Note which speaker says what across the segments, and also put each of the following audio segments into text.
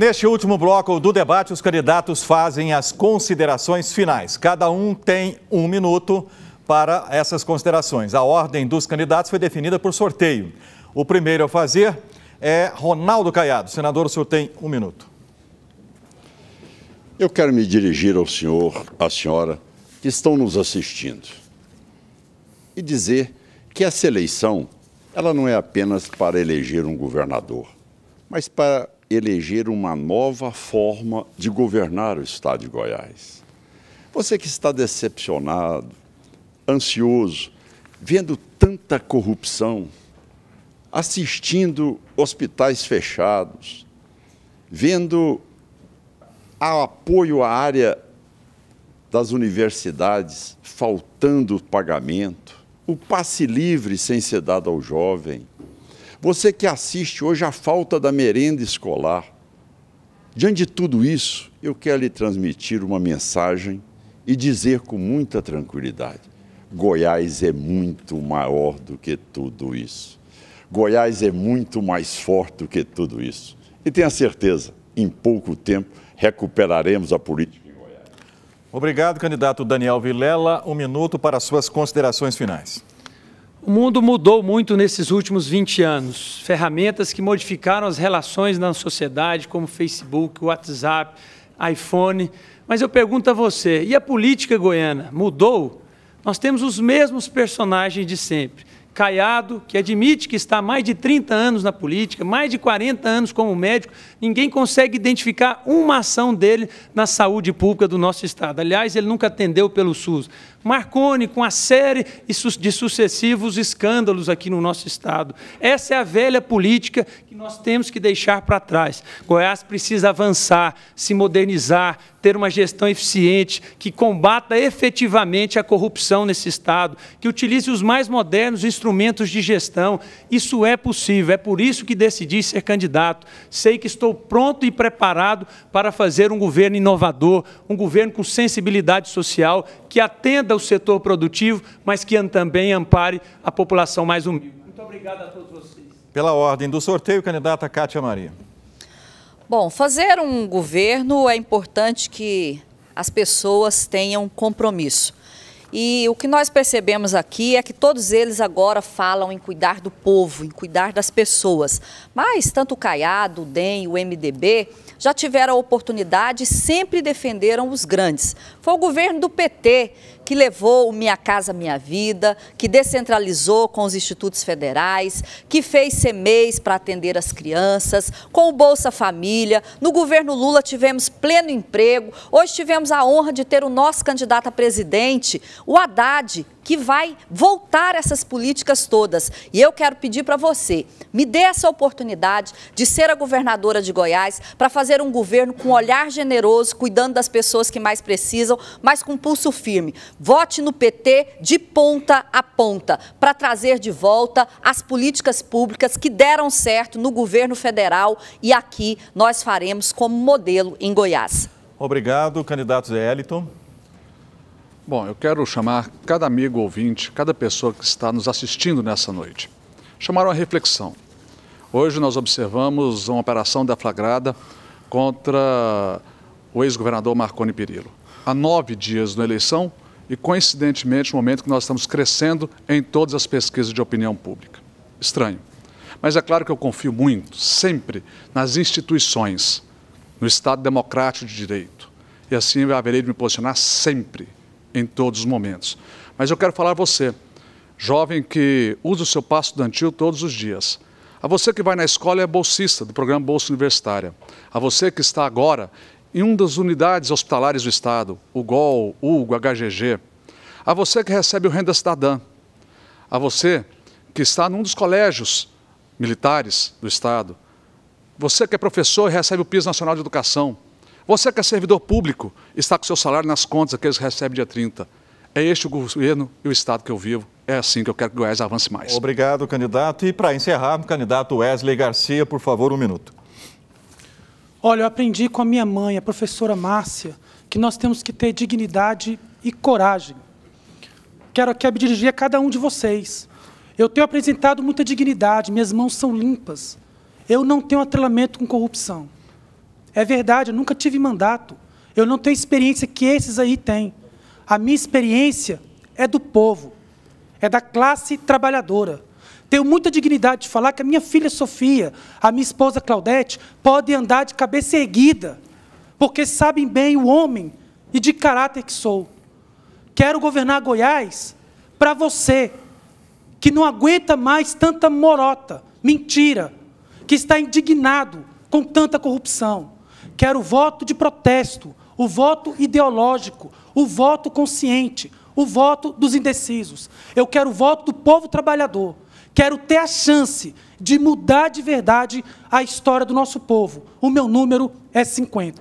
Speaker 1: Neste último bloco do debate, os candidatos fazem as considerações finais. Cada um tem um minuto para essas considerações. A ordem dos candidatos foi definida por sorteio. O primeiro a fazer é Ronaldo Caiado. Senador, o senhor tem um minuto.
Speaker 2: Eu quero me dirigir ao senhor, à senhora, que estão nos assistindo, e dizer que essa eleição ela não é apenas para eleger um governador, mas para eleger uma nova forma de governar o Estado de Goiás. Você que está decepcionado, ansioso, vendo tanta corrupção, assistindo hospitais fechados, vendo ao apoio à área das universidades faltando pagamento, o passe livre sem ser dado ao jovem, você que assiste hoje à falta da merenda escolar, diante de tudo isso, eu quero lhe transmitir uma mensagem e dizer com muita tranquilidade: Goiás é muito maior do que tudo isso. Goiás é muito mais forte do que tudo isso. E tenha certeza, em pouco tempo recuperaremos a política em Goiás.
Speaker 1: Obrigado, candidato Daniel Vilela. Um minuto para suas considerações finais.
Speaker 3: O mundo mudou muito nesses últimos 20 anos. Ferramentas que modificaram as relações na sociedade, como Facebook, WhatsApp, iPhone. Mas eu pergunto a você: e a política goiana mudou? Nós temos os mesmos personagens de sempre. Caiado, que admite que está há mais de 30 anos na política, mais de 40 anos como médico, ninguém consegue identificar uma ação dele na saúde pública do nosso Estado. Aliás, ele nunca atendeu pelo SUS. Marconi, com a série de sucessivos escândalos aqui no nosso Estado. Essa é a velha política que nós temos que deixar para trás. Goiás precisa avançar, se modernizar, ter uma gestão eficiente, que combata efetivamente a corrupção nesse Estado, que utilize os mais modernos instrumentos de gestão. Isso é possível, é por isso que decidi ser candidato. Sei que estou pronto e preparado para fazer um governo inovador, um governo com sensibilidade social, que atenda agreda o setor produtivo, mas que também ampare a população mais humilde. Muito obrigado a todos vocês. Pela ordem do sorteio, candidata Kátia Maria.
Speaker 4: Bom, fazer um governo é importante que as pessoas tenham compromisso. E o que nós percebemos aqui é que todos eles agora falam em cuidar do povo, em cuidar das pessoas. Mas tanto o Caiado, o DEM, o MDB já tiveram a oportunidade e sempre defenderam os grandes. Foi o governo do PT que levou o Minha Casa Minha Vida, que descentralizou com os institutos federais, que fez CMEs para atender as crianças, com o Bolsa Família. No governo Lula tivemos pleno emprego. Hoje tivemos a honra de ter o nosso candidato a presidente, o Haddad, que vai voltar essas políticas todas. E eu quero pedir para você, me dê essa oportunidade de ser a governadora de Goiás para fazer um governo com um olhar generoso, cuidando das pessoas que mais precisam, mas com pulso firme. Vote no PT de ponta a ponta para trazer de volta as políticas públicas que deram certo no governo federal e aqui nós faremos como modelo em Goiás.
Speaker 5: Obrigado, candidato Zé Eliton. Bom, eu quero chamar cada amigo ouvinte, cada pessoa que está nos assistindo nessa noite. Chamar uma reflexão. Hoje nós observamos uma operação deflagrada contra o ex-governador Marconi Perillo. Há nove dias da eleição e, coincidentemente, no momento que nós estamos crescendo em todas as pesquisas de opinião pública. Estranho. Mas é claro que eu confio muito, sempre, nas instituições, no Estado democrático de direito. E assim eu haverei de me posicionar sempre em todos os momentos. Mas eu quero falar a você, jovem que usa o seu passo estudantil todos os dias. A você que vai na escola e é bolsista do programa Bolsa Universitária. A você que está agora em uma das unidades hospitalares do Estado, o GOL, UGO, HGG. A você que recebe o Renda Cidadã. A você que está num dos colégios militares do Estado. Você que é professor e recebe o PIS Nacional de Educação. Você que é servidor público, está com seu salário nas contas que eles recebem dia 30. É este o governo e o Estado que eu vivo. É assim que eu quero que o Goiás avance mais. Obrigado, candidato. E para encerrar, candidato Wesley Garcia, por favor, um minuto.
Speaker 6: Olha, eu aprendi com a minha mãe, a professora Márcia, que nós temos que ter dignidade e coragem. Quero aqui me dirigir a cada um de vocês. Eu tenho apresentado muita dignidade, minhas mãos são limpas. Eu não tenho atrelamento com corrupção. É verdade, eu nunca tive mandato. Eu não tenho experiência que esses aí têm. A minha experiência é do povo, é da classe trabalhadora. Tenho muita dignidade de falar que a minha filha Sofia, a minha esposa Claudete, podem andar de cabeça erguida, porque sabem bem o homem e de caráter que sou. Quero governar Goiás para você, que não aguenta mais tanta morota, mentira, que está indignado com tanta corrupção. Quero o voto de protesto, o voto ideológico, o voto consciente, o voto dos indecisos. Eu quero o voto do povo trabalhador. Quero ter a chance de mudar de verdade a história do nosso povo. O meu número é 50.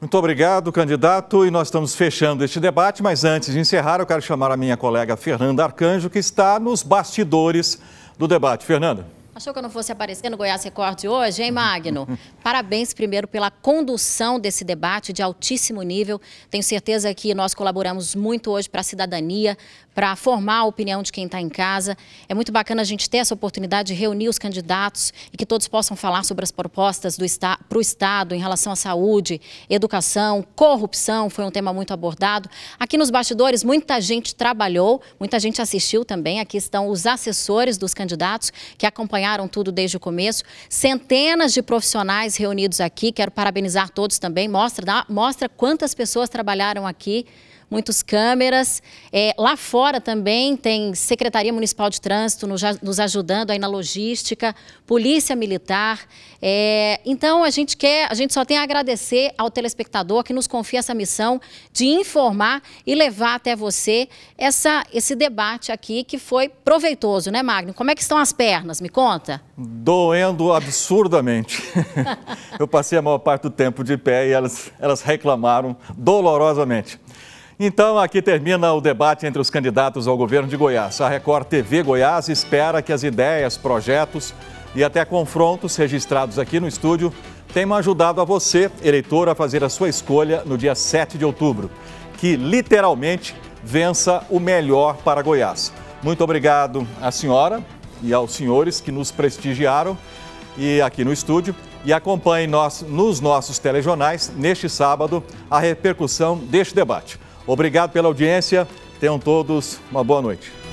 Speaker 1: Muito obrigado, candidato. E nós estamos fechando este debate, mas antes de encerrar, eu quero chamar a minha colega Fernanda Arcanjo, que está nos bastidores do debate. Fernanda.
Speaker 7: Achou que eu não fosse aparecer no Goiás Record hoje, hein, Magno? Parabéns primeiro pela condução desse debate de altíssimo nível. Tenho certeza que nós colaboramos muito hoje para a cidadania, para formar a opinião de quem está em casa. É muito bacana a gente ter essa oportunidade de reunir os candidatos e que todos possam falar sobre as propostas do esta para o Estado em relação à saúde, educação, corrupção, foi um tema muito abordado. Aqui nos bastidores, muita gente trabalhou, muita gente assistiu também. Aqui estão os assessores dos candidatos que acompanharam acompanharam tudo desde o começo. Centenas de profissionais reunidos aqui, quero parabenizar todos também. Mostra, mostra quantas pessoas trabalharam aqui muitas câmeras. É, lá fora também tem Secretaria Municipal de Trânsito nos, nos ajudando aí na logística, Polícia Militar. É, então a gente quer, a gente só tem a agradecer ao telespectador que nos confia essa missão de informar e levar até você essa, esse debate aqui que foi proveitoso, né, Magno? Como é que estão as pernas? Me conta.
Speaker 1: Doendo absurdamente. Eu passei a maior parte do tempo de pé e elas, elas reclamaram dolorosamente. Então, aqui termina o debate entre os candidatos ao governo de Goiás. A Record TV Goiás espera que as ideias, projetos e até confrontos registrados aqui no estúdio tenham ajudado a você, eleitor, a fazer a sua escolha no dia 7 de outubro. Que literalmente vença o melhor para Goiás. Muito obrigado à senhora e aos senhores que nos prestigiaram e aqui no estúdio e acompanhe nós, nos nossos telejornais neste sábado a repercussão deste debate. Obrigado pela audiência. Tenham todos uma boa noite.